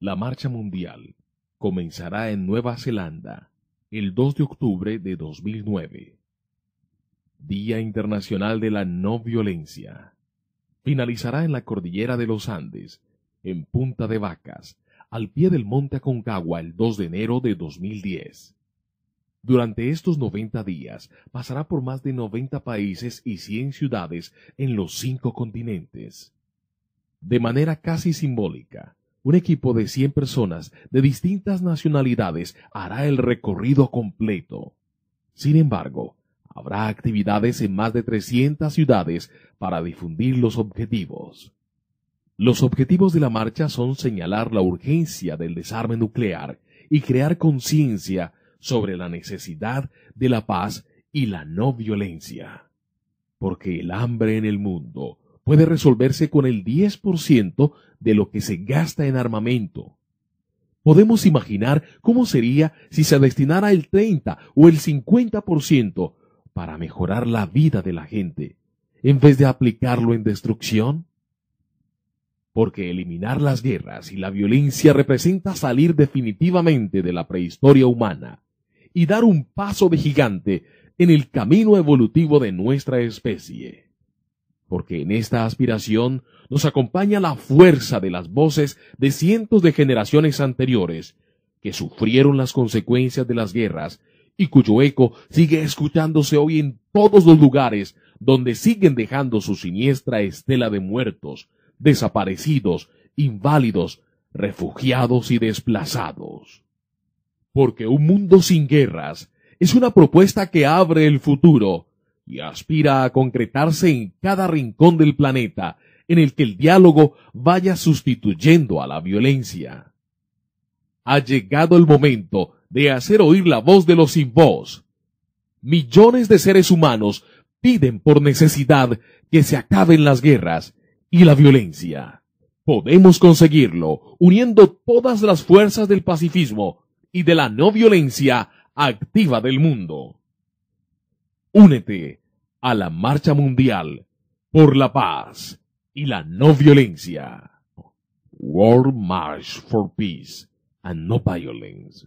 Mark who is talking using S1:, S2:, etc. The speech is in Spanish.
S1: La marcha mundial comenzará en Nueva Zelanda el 2 de octubre de 2009, Día Internacional de la No Violencia. Finalizará en la cordillera de los Andes, en Punta de Vacas, al pie del monte Aconcagua el 2 de enero de 2010. Durante estos 90 días pasará por más de 90 países y 100 ciudades en los cinco continentes. De manera casi simbólica, un equipo de 100 personas de distintas nacionalidades hará el recorrido completo. Sin embargo, habrá actividades en más de 300 ciudades para difundir los objetivos. Los objetivos de la marcha son señalar la urgencia del desarme nuclear y crear conciencia sobre la necesidad de la paz y la no violencia. Porque el hambre en el mundo puede resolverse con el 10% de lo que se gasta en armamento. Podemos imaginar cómo sería si se destinara el 30 o el 50% para mejorar la vida de la gente, en vez de aplicarlo en destrucción. Porque eliminar las guerras y la violencia representa salir definitivamente de la prehistoria humana y dar un paso de gigante en el camino evolutivo de nuestra especie porque en esta aspiración nos acompaña la fuerza de las voces de cientos de generaciones anteriores que sufrieron las consecuencias de las guerras y cuyo eco sigue escuchándose hoy en todos los lugares donde siguen dejando su siniestra estela de muertos, desaparecidos, inválidos, refugiados y desplazados. Porque un mundo sin guerras es una propuesta que abre el futuro y aspira a concretarse en cada rincón del planeta en el que el diálogo vaya sustituyendo a la violencia. Ha llegado el momento de hacer oír la voz de los sin voz. Millones de seres humanos piden por necesidad que se acaben las guerras y la violencia. Podemos conseguirlo uniendo todas las fuerzas del pacifismo y de la no violencia activa del mundo. Únete a la Marcha Mundial por la Paz y la No Violencia. World March for Peace and No Violence.